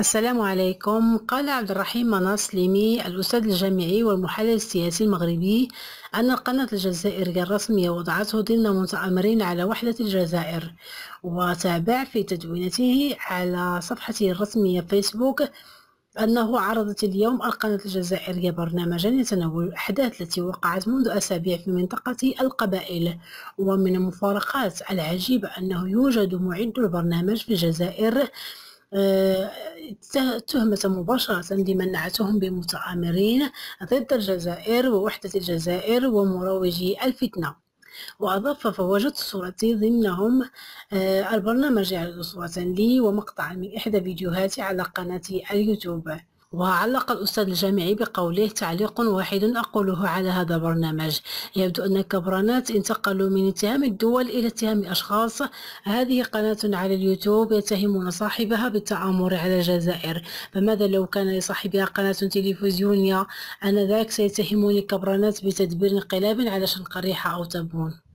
السلام عليكم قال عبد الرحيم مناص ليمي الأستاذ الجامعي والمحلل السياسي المغربي أن القناة الجزائرية الرسمية وضعته ضمن متآمرين على وحدة الجزائر وتابع في تدوينته على صفحته الرسمية فيسبوك أنه عرضت اليوم القناة الجزائرية برنامجا يتناول الأحداث التي وقعت منذ أسابيع في منطقة القبائل ومن المفارقات العجيبة أنه يوجد معد البرنامج في الجزائر آه، تهمة مباشرة لمنعتهم بمتعامرين ضد الجزائر ووحدة الجزائر ومروجي الفتنة وأضاف فوجدت صورتي ضمنهم آه، البرنامج يعني صورة لي ومقطع من إحدى فيديوهاتي على قناتي اليوتيوب وعلق الأستاذ الجامعي بقوله تعليق واحد أقوله على هذا البرنامج يبدو أن كبرانات انتقلوا من اتهام الدول إلى اتهام أشخاص هذه قناة على اليوتيوب يتهمون صاحبها بالتآمر على الجزائر فماذا لو كان لصاحبها قناة تلفزيونية أنذاك سيتهمون كبرانات بتدبير انقلاب على شنقريحة أو تبون